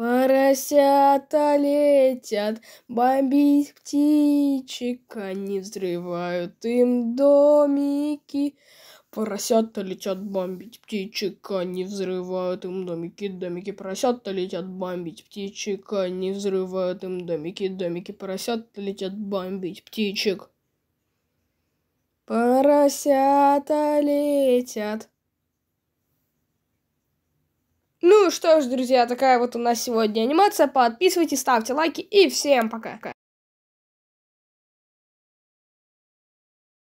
Поросята летят бомбить птичек, они взрывают им домики. Поросята летят бомбить птичек, они взрывают им домики, домики. Поросята летят бомбить птичек, они взрывают им домики, домики. Поросята летят бомбить птичек. Поросята летят. Ну что ж, друзья, такая вот у нас сегодня анимация. Подписывайтесь, ставьте лайки и всем пока.